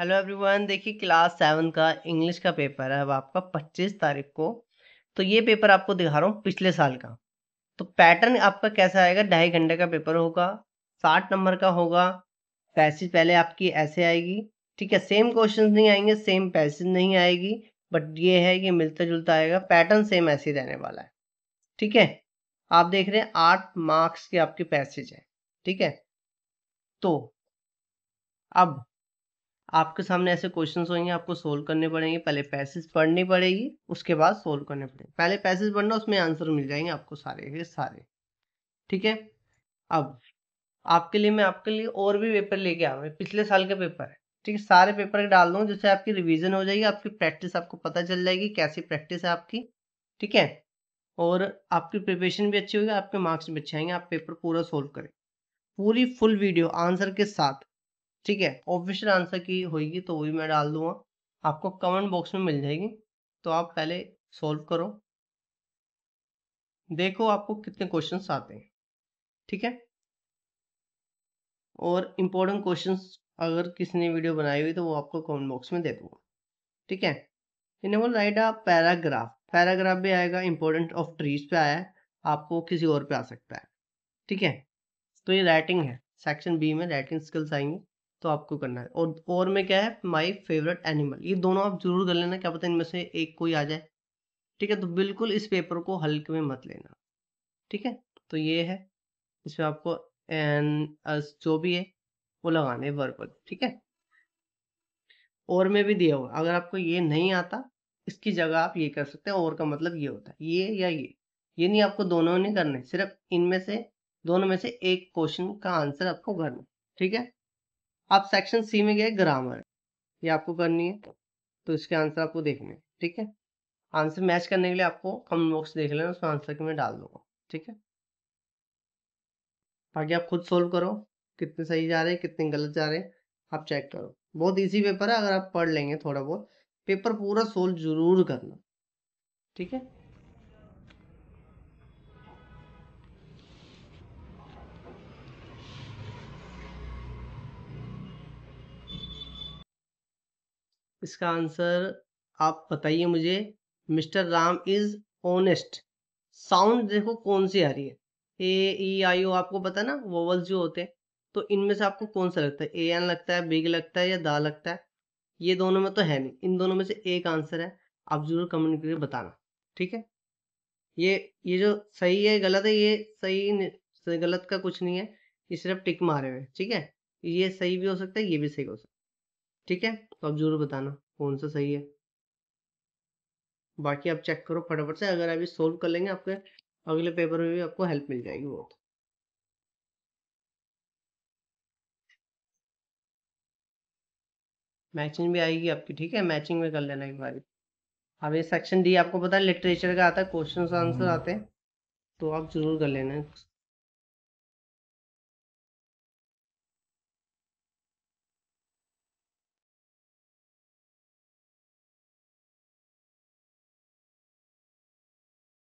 hello everyone देखिए class seven का English का पेपर है अब आपका पच्चीस तारीख को तो ये पेपर आपको दिखा रहा हूँ पिछले साल का तो पैटर्न आपका कैसा आएगा ढाई घंटे का पेपर होगा साठ नंबर का होगा पैसेज पहले आपकी ऐसे आएगी ठीक है सेम क्वेश्चन नहीं आएंगे सेम पैसेज नहीं आएगी बट ये है कि मिलता जुलता आएगा पैटर्न सेम ऐसे ही रहने वाला है ठीक है आप देख रहे हैं आठ मार्क्स के आपके पैसेज है ठीक है तो अब आपके सामने ऐसे क्वेश्चन होंगे आपको सोल्व करने पड़ेंगे पहले पैसेज पढ़नी पड़ेगी उसके बाद सोल्व करने पड़ेंगे पहले पैसेज पढ़ना उसमें आंसर मिल जाएंगे आपको सारे के सारे ठीक है अब आपके लिए मैं आपके लिए और भी पेपर लेके रहा पिछले साल के पेपर है ठीक है सारे पेपर डाल दूँ जिससे आपकी रिविजन हो जाएगी आपकी प्रैक्टिस आपको पता चल जाएगी कैसी प्रैक्टिस है आपकी ठीक है और आपकी प्रिपरेशन भी अच्छी होगी आपके मार्क्स भी अच्छे आएंगे आप पेपर पूरा सोल्व करें पूरी फुल वीडियो आंसर के साथ ठीक है ऑफिशियल आंसर की होगी तो वही मैं डाल दूंगा आपको कमेंट बॉक्स में मिल जाएगी तो आप पहले सॉल्व करो देखो आपको कितने क्वेश्चंस आते हैं ठीक है और इम्पोर्टेंट क्वेश्चंस अगर किसी ने वीडियो बनाई हुई तो वो आपको कमेंट बॉक्स में दे दूंगा ठीक है बोल राइट आप पैराग्राफ पैराग्राफ भी आएगा इंपॉर्टेंट ऑफ ट्रीज पे आया है आपको किसी और पे आ सकता है ठीक है तो ये राइटिंग है सेक्शन बी में राइटिंग स्किल्स आएंगी तो आपको करना है और और में क्या है माई फेवरेट एनिमल ये दोनों आप जरूर कर लेना क्या पता इनमें से एक कोई आ जाए ठीक है तो बिल्कुल इस पेपर को हल्के में मत लेना ठीक है तो ये है इसमें आपको एन जो भी है वो लगाने वर्बल ठीक है और में भी दिया हुआ अगर आपको ये नहीं आता इसकी जगह आप ये कर सकते हैं और का मतलब ये होता है ये या ये ये नहीं आपको दोनों नहीं करने सिर्फ इनमें से दोनों में से एक क्वेश्चन का आंसर आपको करना ठीक है आप सेक्शन सी में गए ग्रामर ये आपको करनी है तो इसके आंसर आपको देखने ठीक है आंसर मैच करने के लिए आपको कमेंट बॉक्स देख लेना उसमें आंसर के मैं डाल दूंगा ठीक है बाकी आप खुद सोल्व करो कितने सही जा रहे हैं कितने गलत जा रहे हैं आप चेक करो बहुत इजी पेपर है अगर आप पढ़ लेंगे थोड़ा बहुत पेपर पूरा सोल्व जरूर करना ठीक है इसका आंसर आप बताइए मुझे mister Ram is honest sound देखो कौन सी आ रही है ए ई आई ओ आपको पता ना वोवल्स जो होते हैं तो इनमें से आपको कौन सा लगता है ए एन लगता है बिग लगता है या दा लगता है ये दोनों में तो है नहीं इन दोनों में से एक आंसर है आप जरूर कमेंट करके बताना ठीक है ये ये जो सही है गलत है ये सही गलत का कुछ नहीं है ये सिर्फ टिक मारे हुए ठीक है ये सही भी हो सकता है ये भी सही हो सकता है ठीक है तो आप ज़रूर बताना कौन सा सही है बाकी आप चेक करो फटाफट से अगर अभी सोल्व कर लेंगे आपके अगले पेपर में भी आपको हेल्प मिल जाएगी बहुत मैचिंग भी आएगी आपकी ठीक है मैचिंग में कर लेना एक बार अब ये सेक्शन डी आपको पता है लिटरेचर का आता है क्वेश्चन आंसर आते हैं तो आप जरूर कर लेना